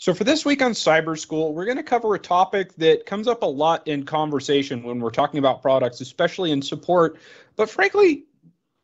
So, for this week on Cyber School, we're going to cover a topic that comes up a lot in conversation when we're talking about products, especially in support, but frankly,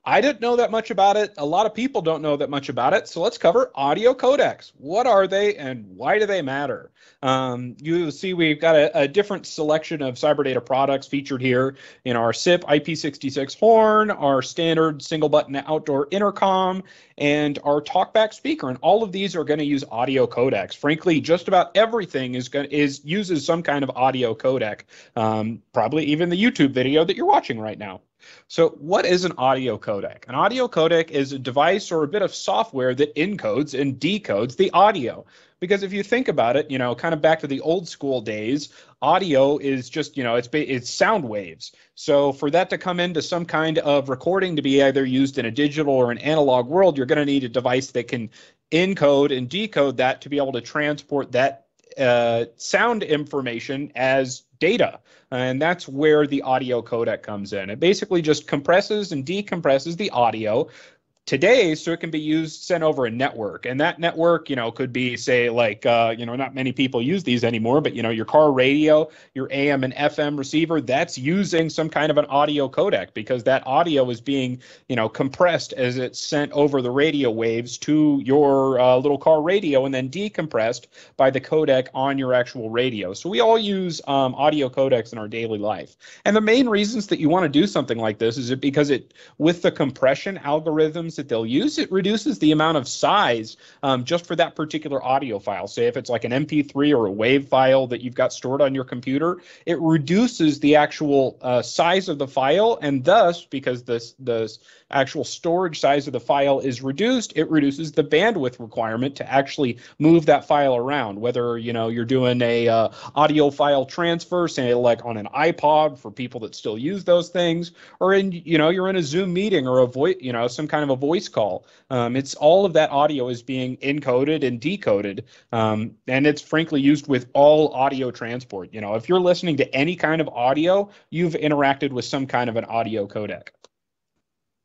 I didn't know that much about it. A lot of people don't know that much about it. So let's cover audio codecs. What are they and why do they matter? Um, you see we've got a, a, different selection of CyberData products featured here in our SIP IP66 horn, our standard single button outdoor intercom, and our TalkBack speaker. And all of these are going to use audio codecs. Frankly, just about everything is going is uses some kind of audio codec. Um, probably even the YouTube video that you're watching right now. So, what is an audio codec? An audio codec is a device or a bit of software that encodes and decodes the audio. Because if you think about it, you know, kind of back to the old school days, audio is just, you know, it's it's sound waves. So, for that to come into some kind of recording to be either used in a digital or an analog world, you're going to need a device that can encode and decode that to be able to transport that uh, sound information as data. And that's where the audio codec comes in. It basically just compresses and decompresses the audio today so it can be used sent over a network and that network you know could be say like uh, you know not many people use these anymore but you know your car radio your am and fm receiver that's using some kind of an audio codec because that audio is being you know compressed as it's sent over the radio waves to your uh, little car radio and then decompressed by the codec on your actual radio so we all use um, audio codecs in our daily life and the main reasons that you want to do something like this is it because it with the compression algorithms settings that they'll use, it reduces the amount of size um, just for that particular audio file. Say if it's like an MP3 or a WAV file that you've got stored on your computer, it reduces the actual uh, size of the file, and thus, because the the actual storage size of the file is reduced, it reduces the bandwidth requirement to actually move that file around. Whether you know you're doing a uh, audio file transfer, say like on an iPod for people that still use those things, or in you know you're in a Zoom meeting or a voice, you know some kind of a voice call. Um, it's all of that audio is being encoded and decoded, um, and it's frankly used with all audio transport. You know, if you're listening to any kind of audio, you've interacted with some kind of an audio codec.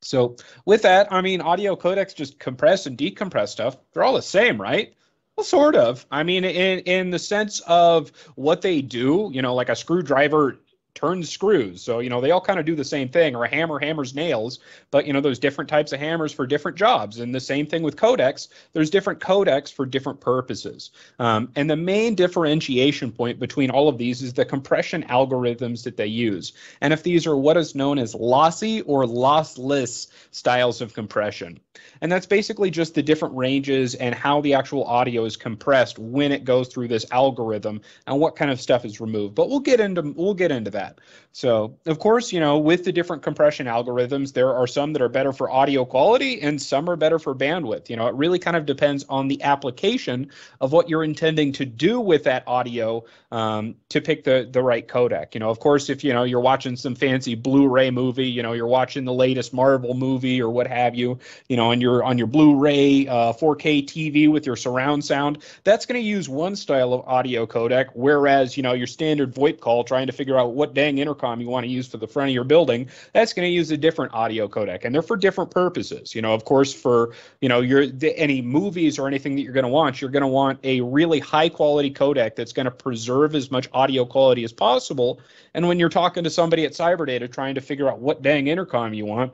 So with that, I mean, audio codecs just compress and decompress stuff. They're all the same, right? Well, sort of. I mean, in in the sense of what they do, you know, like a screwdriver Turns screws. So, you know, they all kind of do the same thing, or a hammer hammers nails, but, you know, there's different types of hammers for different jobs. And the same thing with codecs, there's different codecs for different purposes. Um, and the main differentiation point between all of these is the compression algorithms that they use. And if these are what is known as lossy or lossless styles of compression. And that's basically just the different ranges and how the actual audio is compressed when it goes through this algorithm and what kind of stuff is removed. But we'll get into we'll get into that. So, of course, you know, with the different compression algorithms, there are some that are better for audio quality and some are better for bandwidth. You know, it really kind of depends on the application of what you're intending to do with that audio um, to pick the the right codec. You know, of course, if you know you're watching some fancy Blu-ray movie, you know, you're watching the latest Marvel movie or what have you, you know, on your on your Blu-ray, uh, 4K TV with your surround sound, that's going to use one style of audio codec, whereas you know your standard VoIP call, trying to figure out what dang intercom you want to use for the front of your building, that's going to use a different audio codec, and they're for different purposes. You know, of course, for you know your the, any movies or anything that you're going to watch, you're going to want a really high quality codec that's going to preserve as much audio quality as possible. And when you're talking to somebody at Cyberdata trying to figure out what dang intercom you want,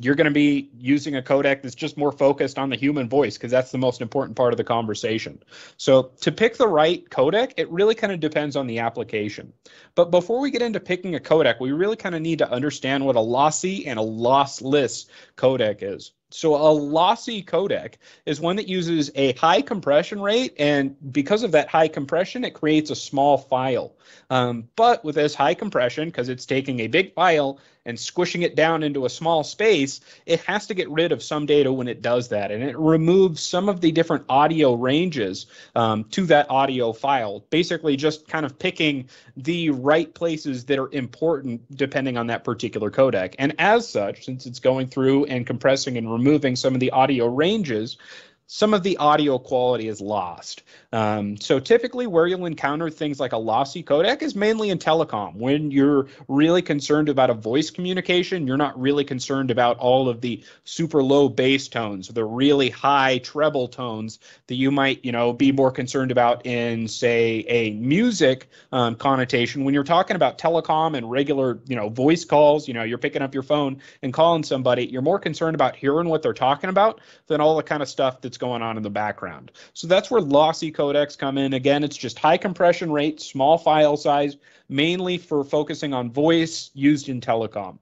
you're going to be using a codec that's just more focused on the human voice because that's the most important part of the conversation. So, to pick the right codec, it really kind of depends on the application. But before we get into picking a codec, we really kind of need to understand what a lossy and a lossless codec is. So, a lossy codec is one that uses a high compression rate, and because of that high compression, it creates a small file. Um, but with this high compression, because it's taking a big file and squishing it down into a small space, it has to get rid of some data when it does that. And it removes some of the different audio ranges um, to that audio file, basically just kind of picking the right places that are important depending on that particular codec. And as such, since it's going through and compressing and removing some of the audio ranges, some of the audio quality is lost. Um, so typically, where you'll encounter things like a lossy codec is mainly in telecom. When you're really concerned about a voice communication, you're not really concerned about all of the super low bass tones, the really high treble tones that you might, you know, be more concerned about in, say, a music um, connotation. When you're talking about telecom and regular, you know, voice calls, you know, you're picking up your phone and calling somebody, you're more concerned about hearing what they're talking about than all the kind of stuff that that's going on in the background. So that's where lossy codecs come in. Again, it's just high compression rate, small file size, mainly for focusing on voice used in telecom.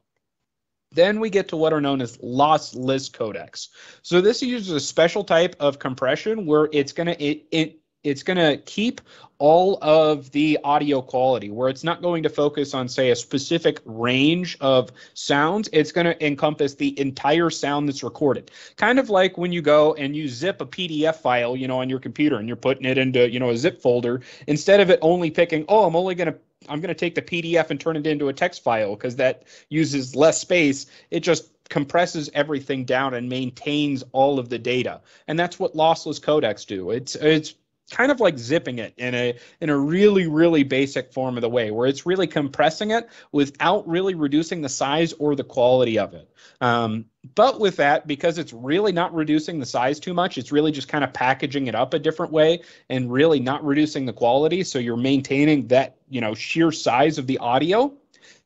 Then we get to what are known as lossless codecs. So this uses a special type of compression where it's going to it's going to keep all of the audio quality where it's not going to focus on say a specific range of sounds it's going to encompass the entire sound that's recorded kind of like when you go and you zip a pdf file you know on your computer and you're putting it into you know a zip folder instead of it only picking oh i'm only going to i'm going to take the pdf and turn it into a text file because that uses less space it just compresses everything down and maintains all of the data. And that's what lossless codecs do. It's it's kind of like zipping it in a in a really really basic form of the way where it's really compressing it without really reducing the size or the quality of it um, but with that because it's really not reducing the size too much it's really just kind of packaging it up a different way and really not reducing the quality so you're maintaining that you know sheer size of the audio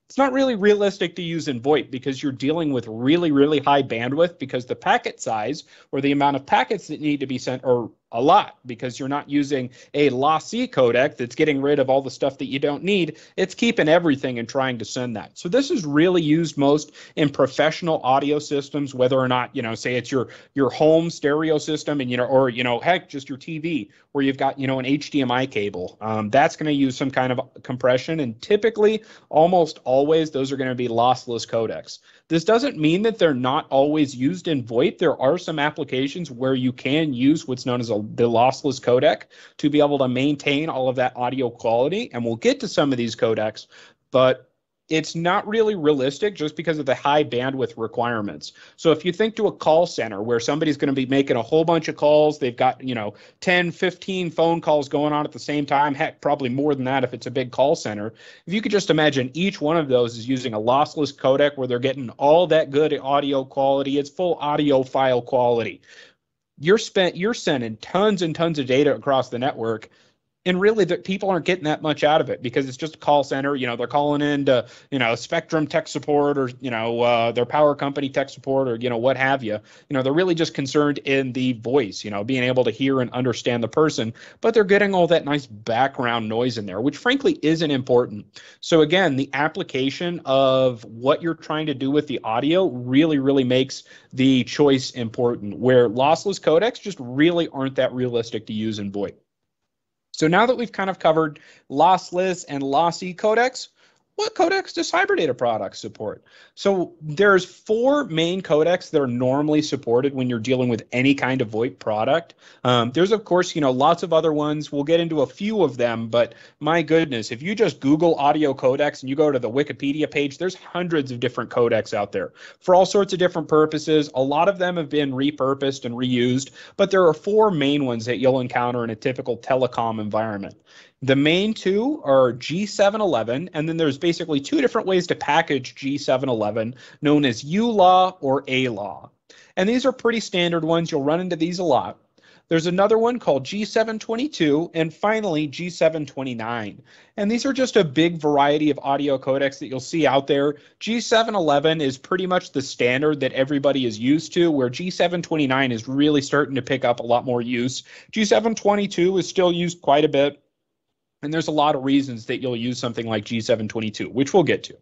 it's not really realistic to use in VoIP because you're dealing with really, really high bandwidth because the packet size or the amount of packets that need to be sent or a lot because you're not using a lossy codec that's getting rid of all the stuff that you don't need. It's keeping everything and trying to send that. So this is really used most in professional audio systems, whether or not, you know, say it's your your home stereo system and you know, or you know, heck, just your TV where you've got, you know, an HDMI cable. Um, that's going to use some kind of compression. And typically, almost always, those are going to be lossless codecs. This doesn't mean that they're not always used in VoIP. There are some applications where you can use what's known as a, the lossless codec to be able to maintain all of that audio quality. And we'll get to some of these codecs, but it's not really realistic just because of the high bandwidth requirements. So if you think to a call center where somebody's going to be making a whole bunch of calls, they've got, you know, 10, 15 phone calls going on at the same time, heck, probably more than that if it's a big call center. If you could just imagine each one of those is using a lossless codec where they're getting all that good audio quality, it's full audio file quality. You're spent you're sending tons and tons of data across the network and really the people aren't getting that much out of it because it's just a call center you know they're calling in to you know spectrum tech support or you know uh, their power company tech support or you know what have you you know they're really just concerned in the voice you know being able to hear and understand the person but they're getting all that nice background noise in there which frankly isn't important so again the application of what you're trying to do with the audio really really makes the choice important where lossless codecs just really aren't that realistic to use in voice. So now that we've kind of covered lossless and lossy codecs, what codecs does Cyberdata products support? So there's four main codecs that are normally supported when you're dealing with any kind of VoIP product. Um, there's of course you know lots of other ones. We'll get into a few of them, but my goodness, if you just Google audio codecs and you go to the Wikipedia page, there's hundreds of different codecs out there for all sorts of different purposes. A lot of them have been repurposed and reused, but there are four main ones that you'll encounter in a typical telecom environment. The main two are G711, and then there's basically two different ways to package G711, known as U law or A law. And these are pretty standard ones. You'll run into these a lot. There's another one called G722, and finally G729. And these are just a big variety of audio codecs that you'll see out there. G711 is pretty much the standard that everybody is used to, where G729 is really starting to pick up a lot more use. G722 is still used quite a bit. And there's a lot of reasons that you'll use something like G722, which we'll get to.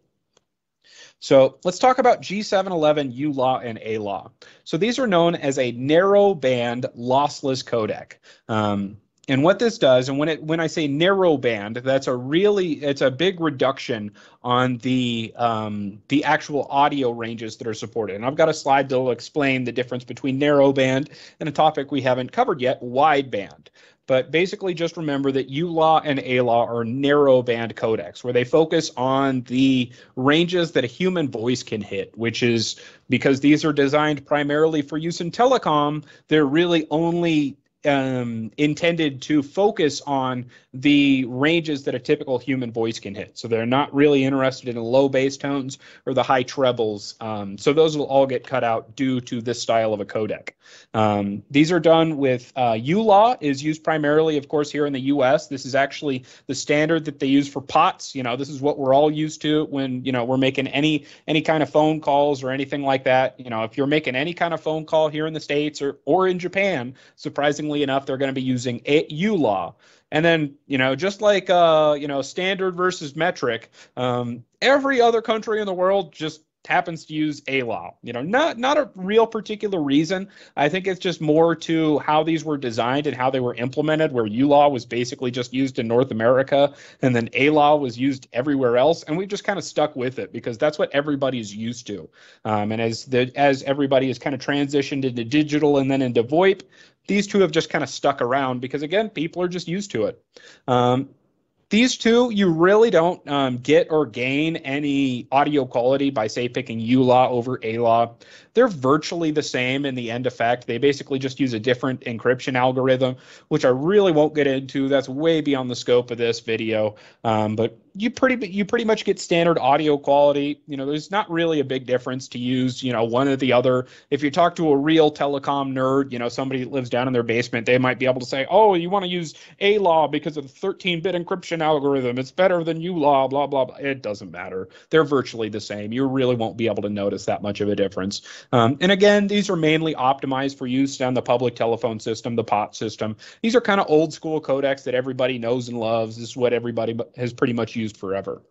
So let's talk about G711 U law and A law. So these are known as a narrow band lossless codec. Um, and what this does, and when it when I say narrow band, that's a really it's a big reduction on the um, the actual audio ranges that are supported. And I've got a slide that'll explain the difference between narrow band and a topic we haven't covered yet, wide band. But basically, just remember that ULAW and ALAW are narrow band codecs where they focus on the ranges that a human voice can hit, which is because these are designed primarily for use in telecom, they're really only um, intended to focus on the ranges that a typical human voice can hit. So they're not really interested in low bass tones or the high trebles. Um, so those will all get cut out due to this style of a codec. Um, these are done with uh, ULAW is used primarily, of course, here in the U.S. This is actually the standard that they use for POTS. You know, this is what we're all used to when you know we're making any any kind of phone calls or anything like that. You know, if you're making any kind of phone call here in the states or or in Japan, surprisingly interestingly enough, they're going to be using U law. And then, you know, just like, uh, you know, standard versus metric, um, every other country in the world just happens to use a law. You know, not not a real particular reason. I think it's just more to how these were designed and how they were implemented. Where U law was basically just used in North America, and then a law was used everywhere else, and we've just kind of stuck with it because that's what everybody's used to. Um, and as the as everybody has kind of transitioned into digital and then into VoIP, these two have just kind of stuck around because, again, people are just used to it. Um, these two, you really don't um, get or gain any audio quality by, say, picking ulaw over ALA. They're virtually the same in the end effect. They basically just use a different encryption algorithm, which I really won't get into. That's way beyond the scope of this video. Um, but you pretty you pretty much get standard audio quality. You know, there's not really a big difference to use, you know, one or the other. If you talk to a real telecom nerd, you know, somebody that lives down in their basement, they might be able to say, "Oh, you want to use A law because of the 13-bit encryption algorithm. It's better than U law, blah blah blah." It doesn't matter. They're virtually the same. You really won't be able to notice that much of a difference. Um, and again, these are mainly optimized for use on the public telephone system, the POT system. These are kind of old school codecs that everybody knows and loves. This is what everybody has pretty much used used forever.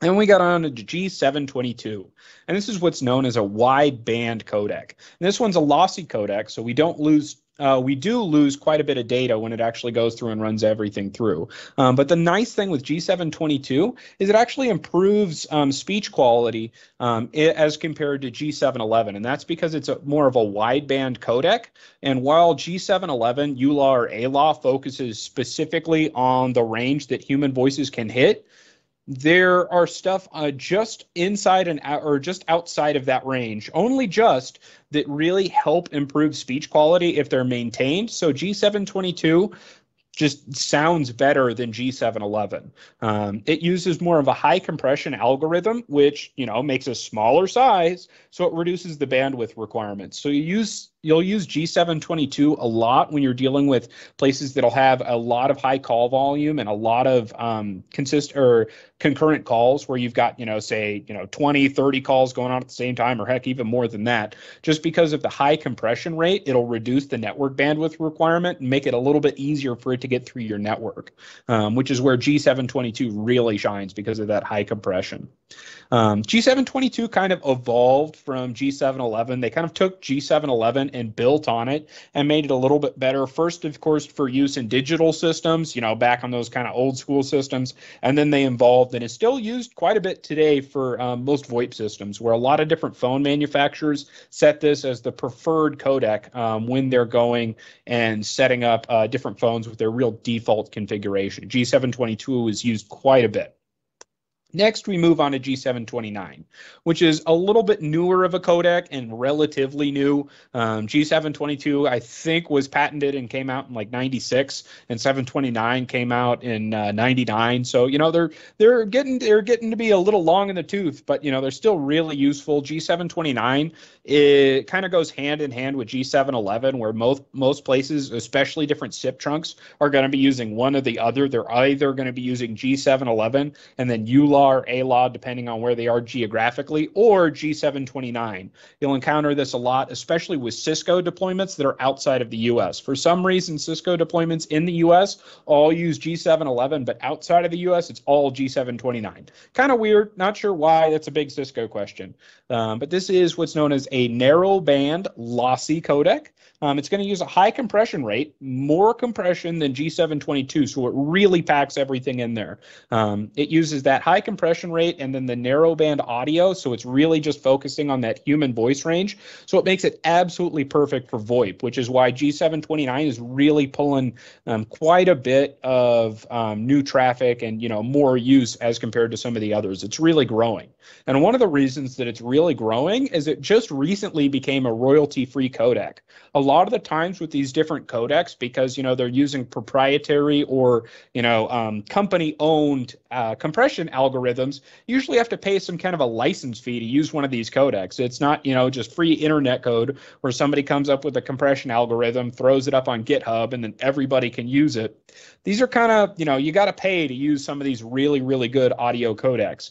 Then we got on to G722, and this is what's known as a wideband codec. And this one's a lossy codec, so we don't lose uh, we do lose quite a bit of data when it actually goes through and runs everything through. Um, but the nice thing with G722 is it actually improves um, speech quality um, as compared to G711, and that's because it's a, more of a wideband codec. And while G711 ULaw or ALaw focuses specifically on the range that human voices can hit, there are stuff uh, just inside and out, or just outside of that range, only just that really help improve speech quality if they're maintained. So G722 just sounds better than G711. Um, it uses more of a high compression algorithm, which you know makes a smaller size, so it reduces the bandwidth requirements. So you use you'll use G722 a lot when you're dealing with places that'll have a lot of high call volume and a lot of um, consist or concurrent calls where you've got, you know, say, you know, 20, 30 calls going on at the same time or heck even more than that. Just because of the high compression rate, it'll reduce the network bandwidth requirement and make it a little bit easier for it to get through your network, um, which is where G722 really shines because of that high compression. Um, G722 kind of evolved from G711. They kind of took G711 and built on it and made it a little bit better. First, of course, for use in digital systems, you know, back on those kind of old school systems. And then they evolved and it's still used quite a bit today for um, most VoIP systems, where a lot of different phone manufacturers set this as the preferred codec um, when they're going and setting up uh, different phones with their real default configuration. G722 is used quite a bit. Next, we move on to G729, which is a little bit newer of a codec and relatively new. Um, G722, I think, was patented and came out in like '96, and 729 came out in '99. Uh, so you know they're they're getting they're getting to be a little long in the tooth, but you know they're still really useful. G729 it kind of goes hand in hand with G711, where most most places, especially different SIP trunks, are going to be using one or the other. They're either going to be using G711 and then ULOG LAR, ALAW, depending on where they are geographically, or G729. You'll encounter this a lot, especially with Cisco deployments that are outside of the US. For some reason, Cisco deployments in the US all use G711, but outside of the US, it's all G729. Kind of weird, not sure why. That's a big Cisco question. Um, but this is what's known as a narrow band lossy codec. Um, it's going to use a high compression rate, more compression than G722, so it really packs everything in there. Um, it uses that high compression rate and then the narrowband audio, so it's really just focusing on that human voice range. So it makes it absolutely perfect for VoIP, which is why G729 is really pulling um, quite a bit of um, new traffic and you know more use as compared to some of the others. It's really growing, and one of the reasons that it's really growing is it just recently became a royalty-free codec. A lot of the times with these different codecs, because you know they're using proprietary or you know um, company-owned uh, compression algorithms, you usually have to pay some kind of a license fee to use one of these codecs. It's not you know just free internet code where somebody comes up with a compression algorithm, throws it up on GitHub, and then everybody can use it. These are kind of you know you got to pay to use some of these really really good audio codecs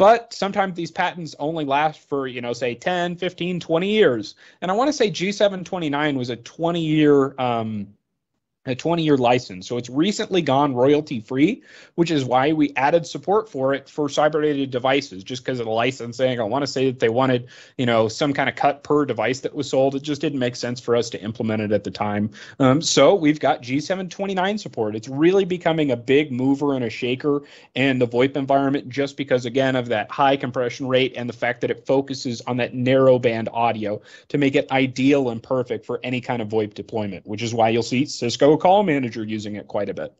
but sometimes these patents only last for you know say 10 15 20 years and i want to say g729 was a 20 year um, a 20 year license. So it's recently gone royalty free, which is why we added support for it for cyberdated devices, just because of the licensing. I want to say that they wanted, you know, some kind of cut per device that was sold. It just didn't make sense for us to implement it at the time. Um, so we've got G729 support. It's really becoming a big mover and a shaker in the VoIP environment just because, again, of that high compression rate and the fact that it focuses on that narrow band audio to make it ideal and perfect for any kind of VoIP deployment, which is why you'll see Cisco call manager using it quite a bit.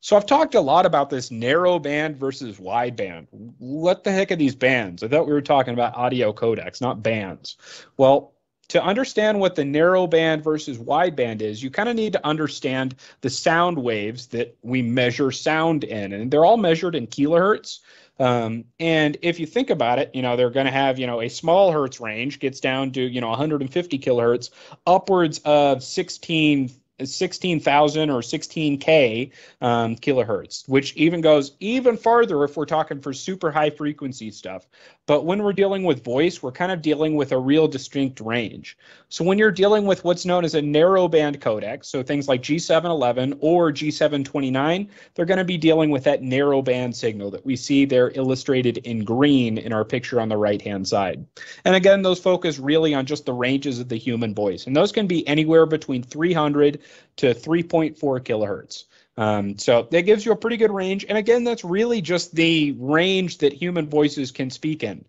So I've talked a lot about this narrow band versus wide band. What the heck are these bands? I thought we were talking about audio codecs, not bands. Well, to understand what the narrow band versus wide band is, you kind of need to understand the sound waves that we measure sound in. And they're all measured in kilohertz. Um, and if you think about it, you know, they're going to have, you know, a small hertz range gets down to, you know, 150 kilohertz, upwards of 16 16,000 or 16K um, kilohertz, which even goes even farther if we're talking for super high frequency stuff. But when we're dealing with voice, we're kind of dealing with a real distinct range. So when you're dealing with what's known as a narrowband codec, so things like G711 or G729, they're going to be dealing with that narrowband signal that we see there illustrated in green in our picture on the right hand side. And again, those focus really on just the ranges of the human voice. And those can be anywhere between 300 to 3.4 kilohertz. Um, so that gives you a pretty good range. And again, that's really just the range that human voices can speak in.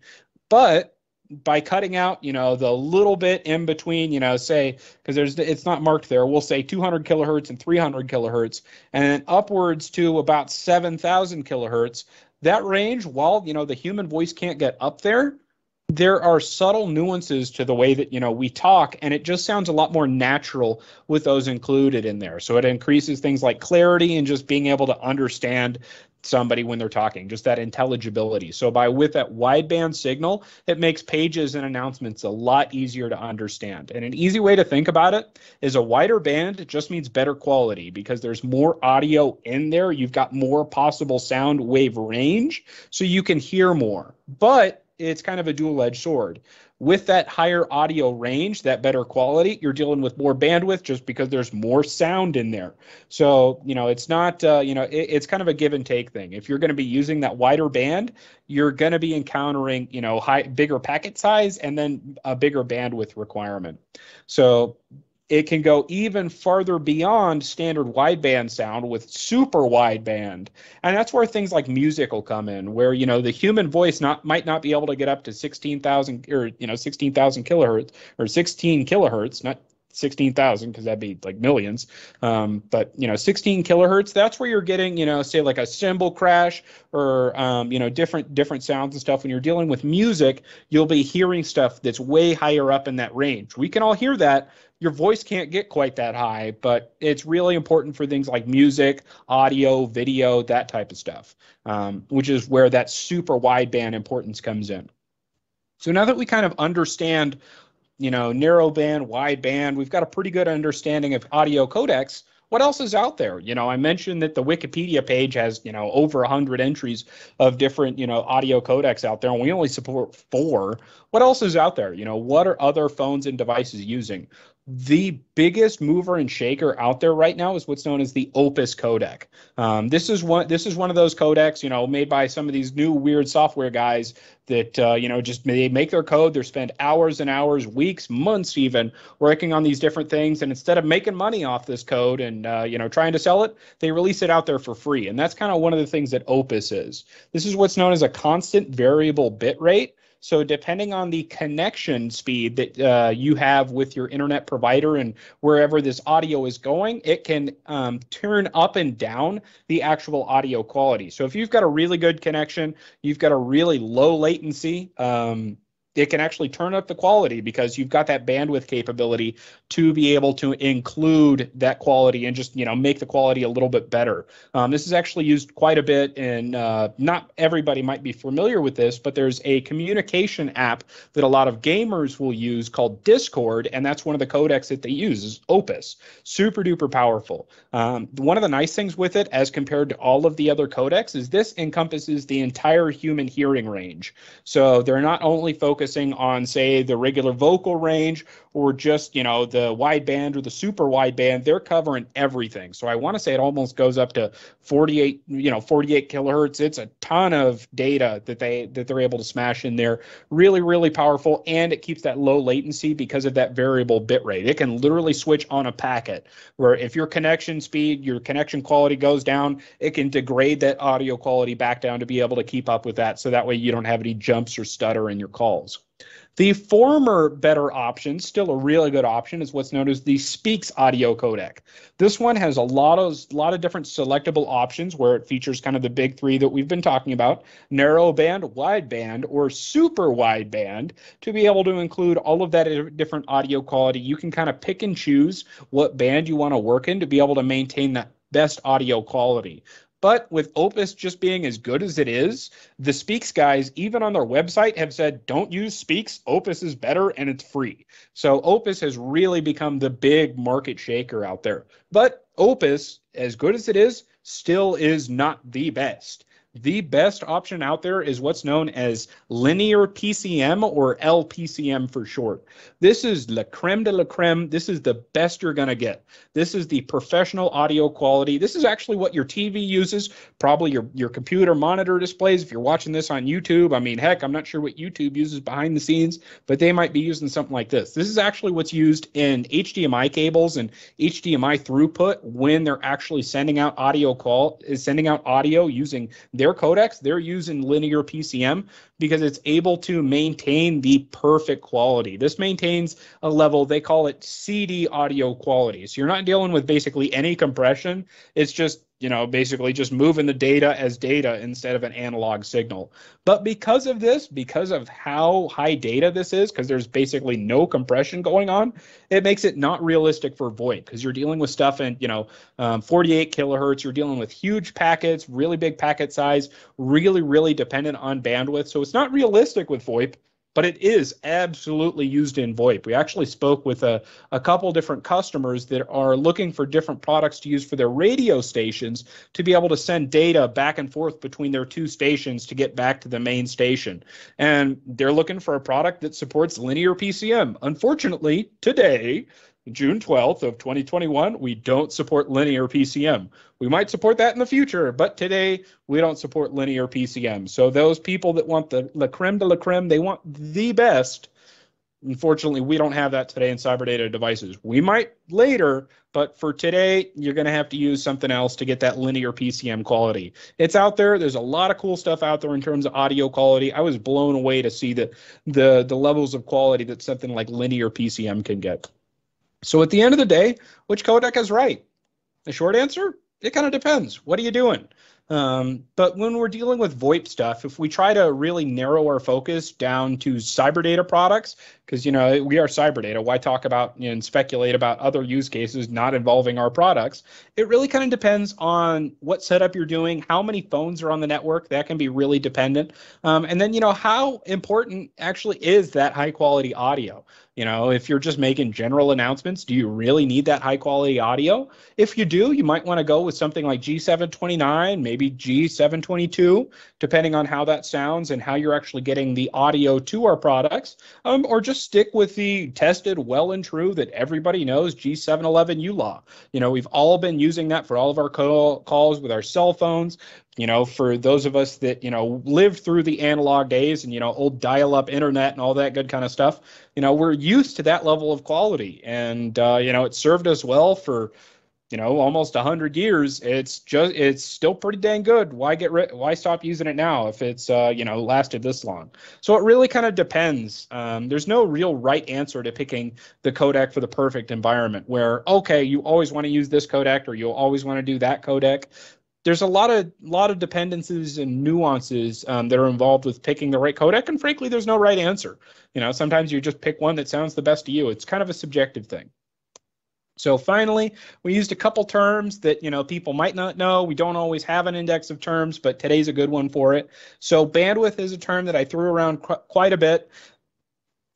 But by cutting out, you know, the little bit in between, you know, say, because there's it's not marked there, we'll say 200 kilohertz and 300 kilohertz, and then upwards to about 7,000 kilohertz. That range, while you know the human voice can't get up there, there are subtle nuances to the way that you know we talk and it just sounds a lot more natural with those included in there so it increases things like clarity and just being able to understand somebody when they're talking just that intelligibility so by with that wideband signal it makes pages and announcements a lot easier to understand and an easy way to think about it is a wider band just means better quality because there's more audio in there you've got more possible sound wave range so you can hear more but it's kind of a dual edged sword. With that higher audio range, that better quality, you're dealing with more bandwidth just because there's more sound in there. So, you know, it's not, uh, you know, it, it's kind of a give and take thing. If you're going to be using that wider band, you're going to be encountering, you know, high, bigger packet size and then a bigger bandwidth requirement. So, it can go even farther beyond standard wideband sound with super wideband. And that's where things like music will come in, where, you know, the human voice not might not be able to get up to 16,000 or, you know, 16,000 kilohertz or 16 kilohertz, not 16,000 because that'd be like millions. Um, but you know, 16 kilohertz, that's where you're getting, you know, say like a cymbal crash or, um, you know, different, different sounds and stuff. When you're dealing with music, you'll be hearing stuff that's way higher up in that range. We can all hear that. Your voice can't get quite that high, but it's really important for things like music, audio, video, that type of stuff, um, which is where that super wideband importance comes in. So now that we kind of understand you know, narrow band, wide band. We've got a pretty good understanding of audio codecs. What else is out there? You know, I mentioned that the Wikipedia page has, you know, over 100 entries of different, you know, audio codecs out there, and we only support four. What else is out there? You know, what are other phones and devices using? the biggest mover and shaker out there right now is what's known as the Opus codec. Um, this is one. This is one of those codecs, you know, made by some of these new weird software guys that uh, you know just they make their code. They spend hours and hours, weeks, months, even working on these different things. And instead of making money off this code and uh, you know trying to sell it, they release it out there for free. And that's kind of one of the things that Opus is. This is what's known as a constant variable bit rate. So, depending on the connection speed that uh, you have with your internet provider and wherever this audio is going, it can um, turn up and down the actual audio quality. So, if you've got a really good connection, you've got a really low latency. Um, it can actually turn up the quality because you've got that bandwidth capability to be able to include that quality and just you know make the quality a little bit better. Um, this is actually used quite a bit, and uh, not everybody might be familiar with this, but there's a communication app that a lot of gamers will use called Discord, and that's one of the codecs that they use is Opus. Super duper powerful. Um, one of the nice things with it, as compared to all of the other codecs, is this encompasses the entire human hearing range. So they're not only focused focusing on, say, the regular vocal range or just, you know, the wide band or the super wide band, they're covering everything. So I want to say it almost goes up to 48, you know, 48 kilohertz. It's a ton of data that they that they're able to smash in there. Really, really powerful. And it keeps that low latency because of that variable bit rate. It can literally switch on a packet where if your connection speed, your connection quality goes down, it can degrade that audio quality back down to be able to keep up with that. So that way you don't have any jumps or stutter in your calls themselves. The former better option, still a really good option, is what's known as the Speaks audio codec. This one has a lot of lot of different selectable options where it features kind of the big three that we've been talking about: narrow band, wide band, or super wide band, To be able to include all of that different audio quality, you can kind of pick and choose what band you want to work in to be able to maintain that best audio quality. But with Opus just being as good as it is, the Speaks guys, even on their website, have said, don't use Speaks. Opus is better and it's free. So Opus has really become the big market shaker out there. But Opus, as good as it is, still is not the best the best option out there is what's known as linear PCM or LPCM for short. This is la creme de la creme. This is the best you're going to get. This is the professional audio quality. This is actually what your TV uses, probably your, your computer monitor displays. If you're watching this on YouTube, I mean, heck, I'm not sure what YouTube uses behind the scenes, but they might be using something like this. This is actually what's used in HDMI cables and HDMI throughput when they're actually sending out audio call, is sending out audio using their their codecs, they're using linear PCM because it's able to maintain the perfect quality. This maintains a level, they call it CD audio quality. So you're not dealing with basically any compression. It's just, you know, basically just moving the data as data instead of an analog signal. But because of this, because of how high data this is, because there's basically no compression going on, it makes it not realistic for VoIP because you're dealing with stuff in, you know, um, 48 kilohertz, you're dealing with huge packets, really big packet size, really, really dependent on bandwidth. So it's not realistic with VoIP, but it is absolutely used in VoIP. We actually spoke with a, a couple different customers that are looking for different products to use for their radio stations to be able to send data back and forth between their two stations to get back to the main station. And they're looking for a product that supports linear PCM. Unfortunately, today, June 12th of 2021, we don't support linear PCM. We might support that in the future, but today we don't support linear PCM. So those people that want the la creme de la creme, they want the best. Unfortunately, we don't have that today in cyber data devices. We might later, but for today, you're going to have to use something else to get that linear PCM quality. It's out there. There's a lot of cool stuff out there in terms of audio quality. I was blown away to see the the, the levels of quality that something like linear PCM can get. So at the end of the day, which codec is right? The short answer, it kind of depends. What are you doing? Um, but when we're dealing with VoIP stuff, if we try to really narrow our focus down to cyber data products, because you know we are cyber data, why talk about and speculate about other use cases not involving our products? It really kind of depends on what setup you're doing, how many phones are on the network. That can be really dependent, um, and then you know how important actually is that high quality audio. You know, if you're just making general announcements, do you really need that high quality audio? If you do, you might want to go with something like G729, maybe G722, depending on how that sounds and how you're actually getting the audio to our products. Um, or just stick with the tested, well and true that everybody knows G711 ULAW. You know, we've all been using that for all of our co calls with our cell phones you know, for those of us that, you know, lived through the analog days and, you know, old dial up internet and all that good kind of stuff, you know, we're used to that level of quality. And, uh, you know, it served us well for, you know, almost 100 years. It's just, it's still pretty dang good. Why get rid, why stop using it now if it's, uh, you know, lasted this long? So it really kind of depends. Um, there's no real right answer to picking the codec for the perfect environment where, okay, you always want to use this codec or you'll always want to do that codec there's a lot of lot of dependencies and nuances um, that are involved with picking the right codec, and frankly, there's no right answer. You know, sometimes you just pick one that sounds the best to you. It's kind of a subjective thing. So finally, we used a couple terms that you know people might not know. We don't always have an index of terms, but today's a good one for it. So bandwidth is a term that I threw around qu- quite a bit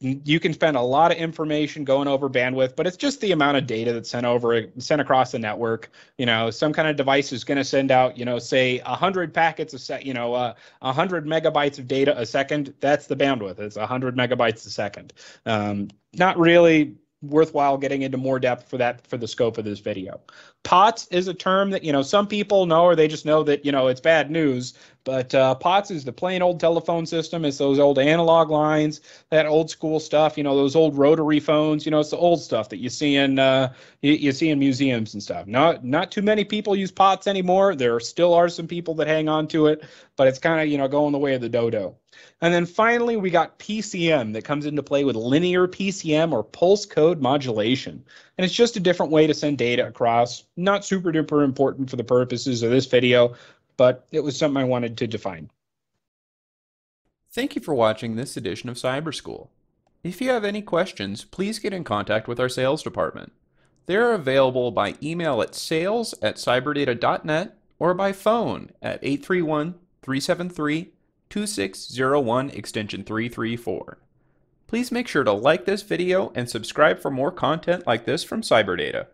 you can spend a lot of information going over bandwidth, but it's just the amount of data that's sent over sent across the network. You know, some kind of device is going to send out, you know, say hundred packets a sec, you know, uh, hundred megabytes of data a second. That's the bandwidth. It's hundred megabytes a second. Um, not really worthwhile getting into more depth for that for the scope of this video. POTS is a term that you know some people know or they just know that you know it's bad news, but uh, POTS is the plain old telephone system. It's those old analog lines, that old school stuff. You know, those old rotary phones. You know, it's the old stuff that you see in uh, you, you, see in museums and stuff. Not not too many people use POTS anymore. There still are some people that hang on to it, but it's kind of you know going the way of the dodo. And then finally, we got PCM that comes into play with linear PCM or pulse code modulation. And it's just a different way to send data across. Not super duper important for the purposes of this video, but it was something I wanted to define. Thank you for watching this edition of Cyber School. If you have any questions, please get in contact with our sales department. They're available by email at sales at cyberdata.net or by phone at 831 373 2601 extension 334. Please make sure to like this video and subscribe for more content like this from Cyberdata.